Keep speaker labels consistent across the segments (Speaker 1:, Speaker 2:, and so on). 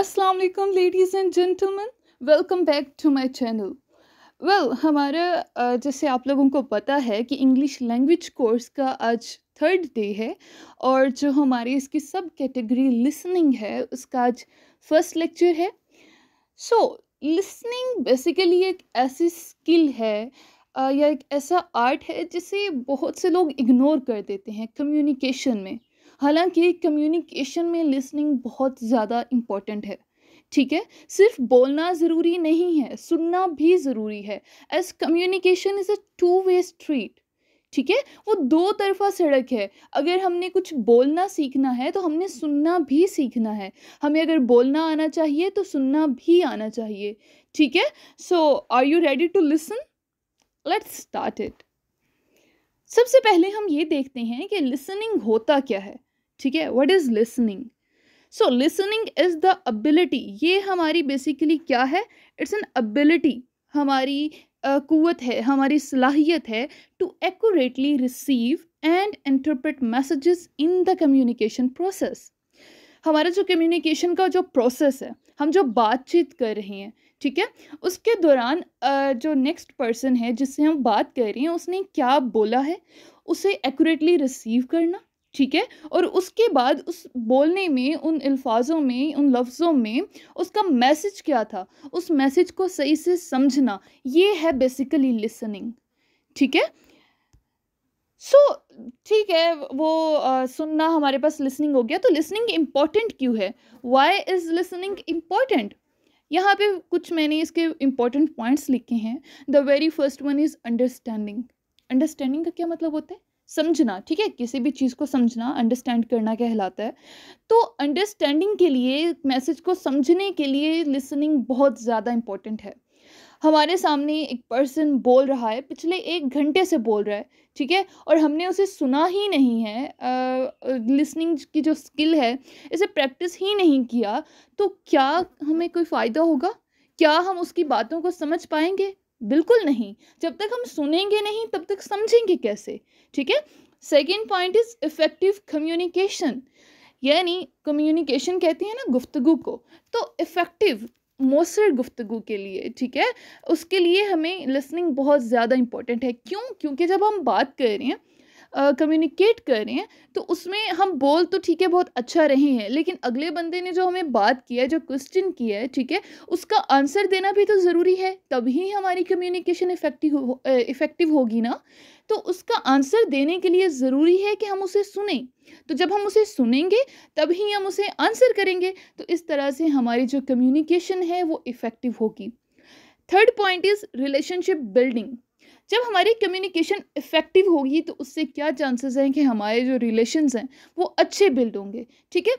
Speaker 1: Aslam ladies and gentleman welcome back to my channel well हमारा जैसे आप लोगों को पता है कि इंग्लिश लैंग्वेज कोर्स का आज थर्ड डे है और जो हमारी इसकी सब कैटेगरी लिसनिंग है उसका आज फर्स्ट लेक्चर है सो लिसनिंग बेसिकली एक ऐसी स्किल है या एक ऐसा आर्ट है जिसे बहुत से लोग इग्नोर कर देते हैं कम्युनिकेशन में हालांकि कम्युनिकेशन में लिसनिंग बहुत ज़्यादा इम्पॉर्टेंट है ठीक है सिर्फ बोलना ज़रूरी नहीं है सुनना भी ज़रूरी है as communication is a two way street ठीक है वो दो तरफा सड़क है अगर हमने कुछ बोलना सीखना है तो हमने सुनना भी सीखना है हमें अगर बोलना आना चाहिए तो सुनना भी आना चाहिए ठीक है so are you ready to listen let's start it सबसे पहले हम ये देखते हैं कि लिसनिंग होता क्या है ठीक है what is listening so listening is the ability ये हमारी बेसिकली क्या है इट्स एन अबिलिटी हमारी कुत है हमारी सलाहियत है to accurately receive and interpret messages in the communication process हमारा जो कम्युनिकेशन का जो प्रोसेस है हम जो बातचीत कर रहे हैं ठीक है उसके दौरान जो नेक्स्ट पर्सन है जिससे हम बात कर रहे हैं उसने क्या बोला है उसे एक्यूरेटली रिसीव करना ठीक है और उसके बाद उस बोलने में उन अल्फाजों में उन लफ्ज़ों में उसका मैसेज क्या था उस मैसेज को सही से समझना ये है बेसिकली लिसनिंग ठीक है सो so, ठीक है वो आ, सुनना हमारे पास लिसनिंग हो गया तो लिसनिंग इम्पॉर्टेंट क्यों है वाई इज़ लिसनिंग इम्पॉर्टेंट यहाँ पे कुछ मैंने इसके इम्पॉर्टेंट पॉइंट्स लिखे हैं the very first one is understanding understanding का क्या मतलब होता है समझना ठीक है किसी भी चीज़ को समझना अंडरस्टैंड करना कहलाता है तो अंडरस्टैंडिंग के लिए मैसेज को समझने के लिए लिसनिंग बहुत ज़्यादा इम्पॉर्टेंट है हमारे सामने एक पर्सन बोल रहा है पिछले एक घंटे से बोल रहा है ठीक है और हमने उसे सुना ही नहीं है लिसनिंग की जो स्किल है इसे प्रैक्टिस ही नहीं किया तो क्या हमें कोई फ़ायदा होगा क्या हम उसकी बातों को समझ पाएंगे बिल्कुल नहीं जब तक हम सुनेंगे नहीं तब तक समझेंगे कैसे ठीक है second point is effective communication यानी कम्युनिकेशन कहती है ना गुफ्तगु को तो इफ़ेक्टिव मौसर गुफ्तगु के लिए ठीक है उसके लिए हमें लिसनिंग बहुत ज़्यादा इम्पोर्टेंट है क्यों क्योंकि जब हम बात कर रहे हैं कम्युनिकेट करें तो उसमें हम बोल तो ठीक है बहुत अच्छा रहे हैं लेकिन अगले बंदे ने जो हमें बात किया है जो क्वेश्चन किया है ठीक है उसका आंसर देना भी तो ज़रूरी है तभी हमारी कम्युनिकेशन इफेक्टिव इफेक्टिव होगी ना तो उसका आंसर देने के लिए ज़रूरी है कि हम उसे सुने तो जब हम उसे सुनेंगे तभी हम उसे आंसर करेंगे तो इस तरह से हमारी जो कम्युनिकेशन है वो इफ़ेक्टिव होगी third point is relationship building जब हमारी कम्युनिकेशन इफ़ेक्टिव होगी तो उससे क्या चांसेस हैं कि हमारे जो रिलेशंस हैं वो अच्छे बिल्ड होंगे ठीक है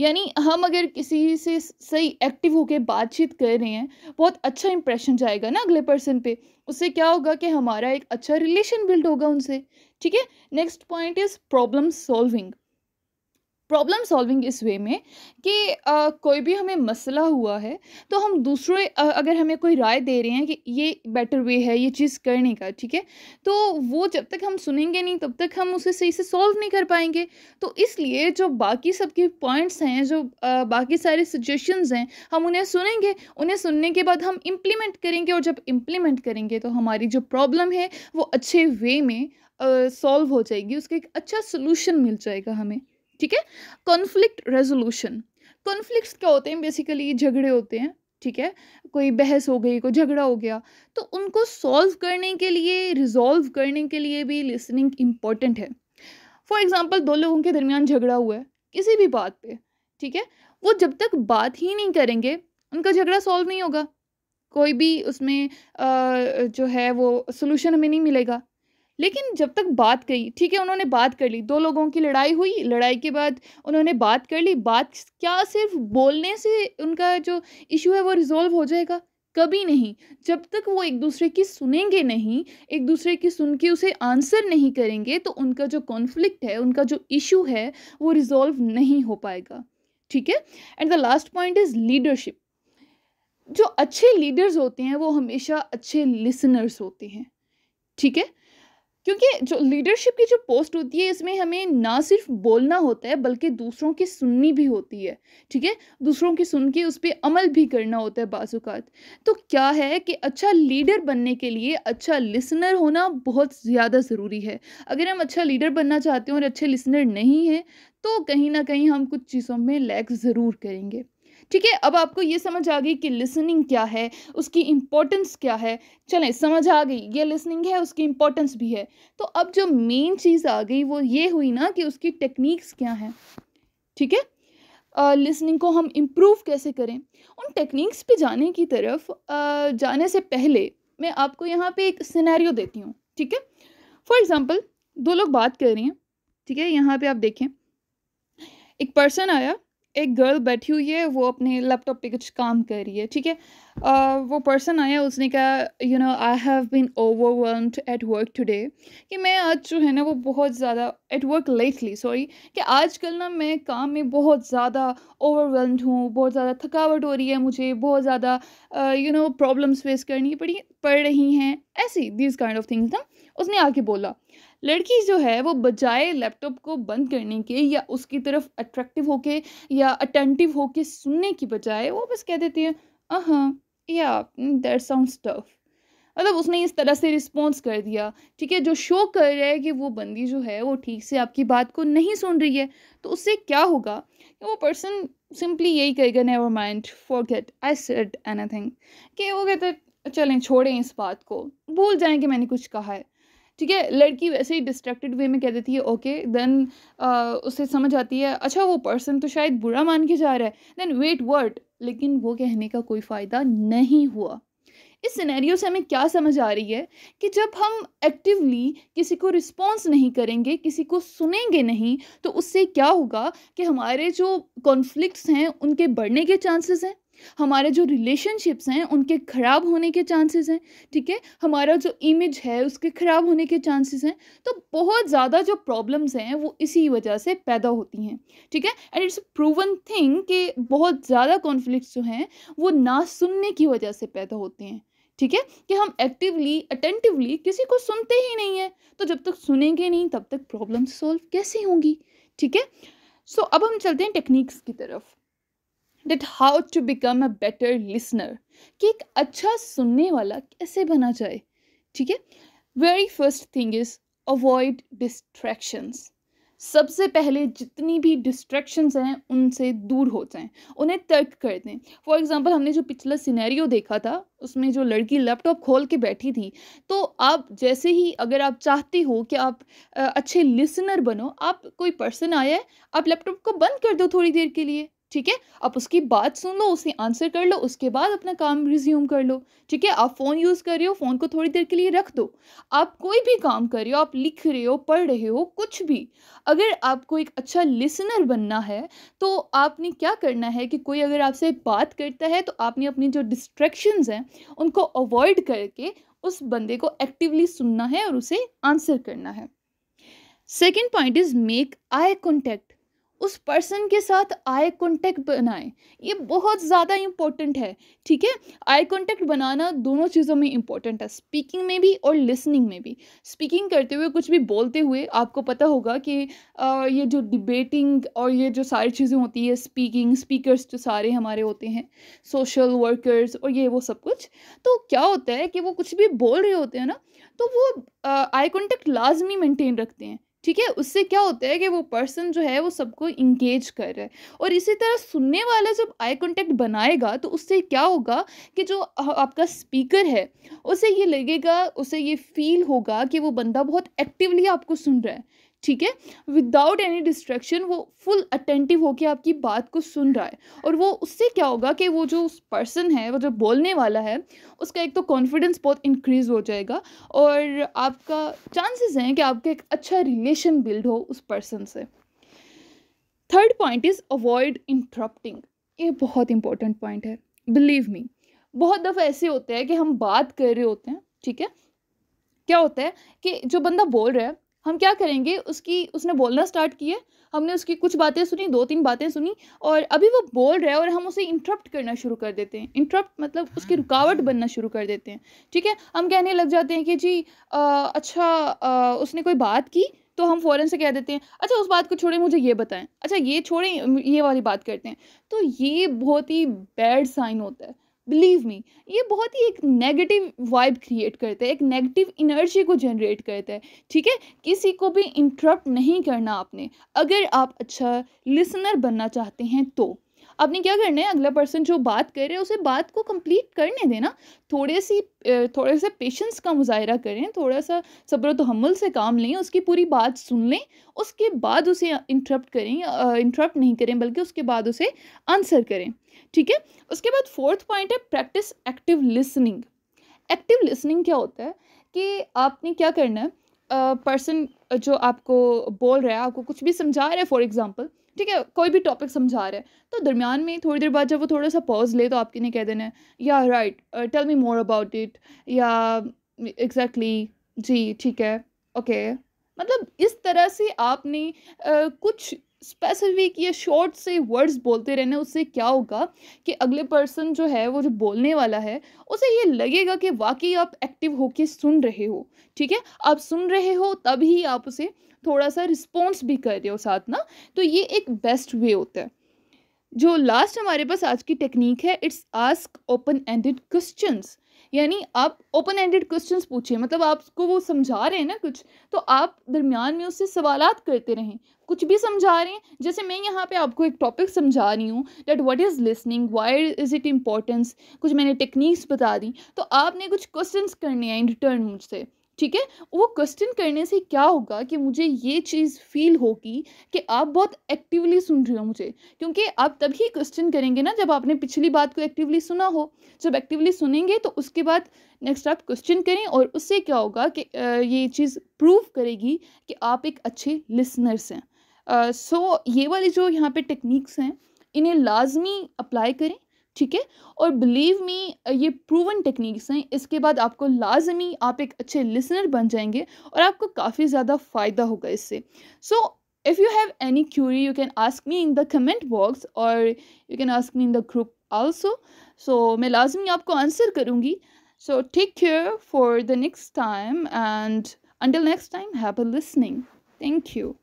Speaker 1: यानी हम अगर किसी से सही एक्टिव होकर बातचीत कर रहे हैं बहुत अच्छा इंप्रेशन जाएगा ना अगले पर्सन पे उससे क्या होगा कि हमारा एक अच्छा रिलेशन बिल्ड होगा उनसे ठीक है next point is problem solving problem solving इस वे में कि आ, कोई भी हमें मसला हुआ है तो हम दूसरे अगर हमें कोई राय दे रहे हैं कि ये बेटर वे है ये चीज़ करने का ठीक है तो वो जब तक हम सुनेंगे नहीं तब तक हम उसे सही से सॉल्व नहीं कर पाएंगे तो इसलिए जो बाकी सबके पॉइंट्स हैं जो आ, बाकी सारे सजेशंस हैं हम उन्हें सुनेंगे उन्हें सुनने के बाद हम इम्प्लीमेंट करेंगे और जब इम्प्लीमेंट करेंगे तो हमारी जो प्रॉब्लम है वो अच्छे वे में सॉल्व हो जाएगी उसका एक अच्छा सोल्यूशन मिल जाएगा हमें ठीक है कॉन्फ्लिक्ट रेजोल्यूशन कॉन्फ्लिक्ट क्या होते हैं बेसिकली झगड़े होते हैं ठीक है कोई बहस हो गई कोई झगड़ा हो गया तो उनको सॉल्व करने के लिए रिजॉल्व करने के लिए भी लिसनिंग इम्पॉर्टेंट है फॉर एग्ज़ाम्पल दो लोगों के दरमियान झगड़ा हुआ है किसी भी बात पे ठीक है वो जब तक बात ही नहीं करेंगे उनका झगड़ा सॉल्व नहीं होगा कोई भी उसमें आ, जो है वो सोल्यूशन हमें नहीं मिलेगा लेकिन जब तक बात कही ठीक है उन्होंने बात कर ली दो लोगों की लड़ाई हुई लड़ाई के बाद उन्होंने बात कर ली बात क्या सिर्फ बोलने से उनका जो इशू है वो रिजोल्व हो जाएगा कभी नहीं जब तक वो एक दूसरे की सुनेंगे नहीं एक दूसरे की सुन के उसे आंसर नहीं करेंगे तो उनका जो कॉन्फ्लिक्ट है उनका जो इशू है वो रिज़ोल्व नहीं हो पाएगा ठीक है and the last point is leadership जो अच्छे लीडर्स होते हैं वो हमेशा अच्छे लिसनर्स होते हैं ठीक है क्योंकि जो लीडरशिप की जो पोस्ट होती है इसमें हमें ना सिर्फ बोलना होता है बल्कि दूसरों की सुननी भी होती है ठीक है दूसरों की सुन के उस पर अमल भी करना होता है बाजूकात तो क्या है कि अच्छा लीडर बनने के लिए अच्छा लिसनर होना बहुत ज़्यादा ज़रूरी है अगर हम अच्छा लीडर बनना चाहते हैं और अच्छे लिसनर नहीं हैं तो कहीं ना कहीं हम कुछ चीज़ों में लैक ज़रूर करेंगे ठीक है अब आपको ये समझ आ गई कि लिसनिंग क्या है उसकी इम्पोर्टेंस क्या है चलें समझ आ गई ये लिसनिंग है उसकी इम्पोर्टेंस भी है तो अब जो मेन चीज़ आ गई वो ये हुई ना कि उसकी टेक्निक्स क्या हैं ठीक है लिसनिंग uh, को हम इम्प्रूव कैसे करें उन टेक्निक्स पे जाने की तरफ uh, जाने से पहले मैं आपको यहाँ पे एक सिनेरियो देती हूँ ठीक है फॉर एग्ज़ाम्पल दो लोग बात कर रहे हैं ठीक है यहाँ पे आप देखें एक पर्सन आया एक गर्ल बैठी हुई है वो अपने लैपटॉप पे कुछ काम कर रही है ठीक है uh, वो पर्सन आया उसने कहा you know I have been overwhelmed at work today कि मैं आज जो है ना वो बहुत ज़्यादा एट वर्क लेटली सॉरी कि आजकल ना मैं काम में बहुत ज़्यादा ओवरवेलम्ड हूँ बहुत ज़्यादा थकावट हो रही है मुझे बहुत ज़्यादा यू नो प्रॉब्लम्स फेस करनी पड़ी पड़ रही हैं ऐसी दीज काइंड ऑफ थिंग्स ना उसने आके बोला लड़की जो है वो बजाय लैपटॉप को बंद करने के या उसकी तरफ अट्रैक्टिव होके या अटेंटिव होके सुनने की बजाय वो बस कह देती है अह या दैट साउंड टफ मतलब उसने इस तरह से रिस्पॉन्स कर दिया ठीक है जो शो कर रहा है कि वो बंदी जो है वो ठीक से आपकी बात को नहीं सुन रही है तो उससे क्या होगा कि वो पर्सन सिंपली यही कहेगा never mind forget I said anything कि वो कहते चलें छोड़ें इस बात को भूल जाएं कि मैंने कुछ कहा है ठीक है लड़की वैसे ही डिस्ट्रैक्टेड वे में कह देती है ओके देन उसे समझ आती है अच्छा वो पर्सन तो शायद बुरा मान के जा रहा है देन वेट वर्ट लेकिन वो कहने का कोई फ़ायदा नहीं हुआ इस सिनेरियो से हमें क्या समझ आ रही है कि जब हम एक्टिवली किसी को रिस्पॉन्स नहीं करेंगे किसी को सुनेंगे नहीं तो उससे क्या होगा कि हमारे जो कॉन्फ्लिक्ट्स हैं उनके बढ़ने के चांसेस हैं हमारे जो रिलेशनशिप्स हैं उनके ख़राब होने के चांसेस हैं ठीक है हमारा जो इमेज है उसके ख़राब होने के चांसेस हैं तो बहुत ज़्यादा जो प्रॉब्लम्स हैं वो इसी वजह से पैदा होती हैं ठीक है एंड इट्स प्रूवन थिंग कि बहुत ज़्यादा कॉन्फ्लिक्ट जो हैं वो ना सुनने की वजह से पैदा होते हैं ठीक है कि हम एक्टिवली अटेंटिवली किसी को सुनते ही नहीं है तो जब तक सुनेंगे नहीं तब तक प्रॉब्लम सॉल्व कैसे होंगी ठीक है सो अब हम चलते हैं टेक्निक्स की तरफ that how to become a better listener कि एक अच्छा सुनने वाला कैसे बना जाए ठीक है very first thing is avoid distractions सबसे पहले जितनी भी डिस्ट्रैक्शंस हैं उनसे दूर हो जाएं उन्हें तर्क कर दें फॉर एग्जांपल हमने जो पिछला सिनेरियो देखा था उसमें जो लड़की लैपटॉप खोल के बैठी थी तो आप जैसे ही अगर आप चाहते हो कि आप अच्छे लिसनर बनो आप कोई पर्सन आया है आप लैपटॉप को बंद कर दो थोड़ी देर के लिए ठीक है आप उसकी बात सुन लो उसे आंसर कर लो उसके बाद अपना काम रिज्यूम कर लो ठीक है आप फ़ोन यूज़ कर रहे हो फ़ोन को थोड़ी देर के लिए रख दो आप कोई भी काम कर रहे हो आप लिख रहे हो पढ़ रहे हो कुछ भी अगर आपको एक अच्छा लिसनर बनना है तो आपने क्या करना है कि कोई अगर आपसे बात करता है तो आपने अपनी जो डिस्ट्रैक्शंस हैं उनको अवॉइड करके उस बंदे को एक्टिवली सुनना है और उसे आंसर करना है second point is make eye contact उस पर्सन के साथ आई कॉन्टेक्ट बनाएं ये बहुत ज़्यादा इम्पोर्टेंट है ठीक है आई कॉन्टेक्ट बनाना दोनों चीज़ों में इम्पोर्टेंट है स्पीकिंग में भी और लिसनिंग में भी स्पीकिंग करते हुए कुछ भी बोलते हुए आपको पता होगा कि आ, ये जो डिबेटिंग और ये जो सारी चीज़ें होती है स्पीकिंग स्पीकर्स जो सारे हमारे होते हैं सोशल वर्कर्स और ये वो सब कुछ तो क्या होता है कि वो कुछ भी बोल रहे होते हैं ना तो वो आई कॉन्टेक्ट लाजमी मेंटेन रखते हैं ठीक है उससे क्या होता है कि वो पर्सन जो है वो सबको इंगेज कर रहा है और इसी तरह सुनने वाला जब आई कॉन्टेक्ट बनाएगा तो उससे क्या होगा कि जो आपका स्पीकर है उसे ये लगेगा उसे ये फील होगा कि वो बंदा बहुत एक्टिवली आपको सुन रहा है ठीक है विदाउट एनी डिस्ट्रैक्शन वो फुल अटेंटिव होकर आपकी बात को सुन रहा है और वो उससे क्या होगा कि वो जो उस पर्सन है वो जो बोलने वाला है उसका एक तो कॉन्फिडेंस बहुत इंक्रीज हो जाएगा और आपका चांसेस हैं कि आपका एक अच्छा रिलेशन बिल्ड हो उस पर्सन से third point is avoid interrupting ये बहुत इंपॉर्टेंट पॉइंट है बिलीव मी बहुत दफ़ा ऐसे होते हैं कि हम बात कर रहे होते हैं ठीक है क्या होता है कि जो बंदा बोल रहा है हम क्या करेंगे उसकी उसने बोलना स्टार्ट किया हमने उसकी कुछ बातें सुनी दो तीन बातें सुनी और अभी वो बोल रहा है और हम उसे इंटरप्ट करना शुरू कर देते हैं इंटरप्ट मतलब उसकी रुकावट बनना शुरू कर देते हैं ठीक है हम कहने लग जाते हैं कि जी आ, अच्छा आ, उसने कोई बात की तो हम फ़ौरन से कह देते हैं अच्छा उस बात को छोड़ें मुझे ये बताएं अच्छा ये छोड़ें ये वाली बात करते हैं तो ये बहुत ही बैड साइन होता है बिलीव मी ये बहुत ही एक नेगेटिव वाइब क्रिएट करते हैं एक नेगेटिव इनर्जी को जनरेट करते हैं ठीक है किसी को भी इंटरप्ट नहीं करना आपने अगर आप अच्छा लिसनर बनना चाहते हैं तो आपने क्या करना है अगला पर्सन जो बात कर रहे हैं उसे बात को कंप्लीट करने देना थोड़े सी थोड़े से पेशेंस का मुजाहरा करें थोड़ा सा सब्र तो हमल से काम लें उसकी पूरी बात सुन लें उसके बाद उसे इंटरप्ट करें इंटरप्ट नहीं करें बल्कि उसके बाद उसे आंसर करें ठीक है उसके बाद फोर्थ पॉइंट है practice active listening active listening क्या होता है कि आपने क्या करना है पर्सन uh, जो आपको बोल रहा है आपको कुछ भी समझा रहा है फॉर एग्ज़ाम्पल ठीक है कोई भी टॉपिक समझा रहे हैं तो दरमियान में थोड़ी देर बाद जब वो थोड़ा सा पॉज ले तो आपके ने कह देना है या right tell me more about it या एग्जैक्टली exactly, जी ठीक है ओके okay. मतलब इस तरह से आपने uh, कुछ स्पेसिफिक या शॉर्ट से वर्ड्स बोलते रहने उससे क्या होगा कि अगले पर्सन जो है वो जो बोलने वाला है उसे ये लगेगा कि वाकई आप एक्टिव होके सुन रहे हो ठीक है आप सुन रहे हो तभी आप उसे थोड़ा सा रिस्पॉन्स भी कर रहे हो साथ ना तो ये एक बेस्ट वे होता है जो लास्ट हमारे पास आज की टेक्निक है it's ask open ended questions यानी आप ओपन एंडेड क्वेश्चन पूछें मतलब आपको वो समझा रहे हैं ना कुछ तो आप दरमियान में उससे सवाल करते रहें कुछ भी समझा रहे हैं जैसे मैं यहाँ पे आपको एक टॉपिक समझा रही हूँ that what is listening why is it importance कुछ मैंने टेक्निक्स बता दी तो आपने कुछ क्वेश्चन करने हैं इन रिटर्न मुझसे ठीक है वो क्वेश्चन करने से क्या होगा कि मुझे ये चीज़ फील होगी कि आप बहुत एक्टिवली सुन रहे हो मुझे क्योंकि आप तभी क्वेश्चन करेंगे ना जब आपने पिछली बात को एक्टिवली सुना हो जब एक्टिवली सुनेंगे तो उसके बाद नेक्स्ट आप क्वेश्चन करें और उससे क्या होगा कि ये चीज़ प्रूव करेगी कि आप एक अच्छे लिसनर्स हैं सो ये वाली जो यहाँ पे टेक्निक्स हैं इन्हें लाजमी अप्लाई करें ठीक है और बिलीव मी ये प्रूवन टेक्निक्स हैं इसके बाद आपको लाजमी आप एक अच्छे लिसनर बन जाएंगे और आपको काफ़ी ज़्यादा फ़ायदा होगा इससे so if you have any query you can ask me in the comment box और you can ask me in the group also so मैं लाजमी आपको आंसर करूँगी so take care for the next time and until next time have a listening thank you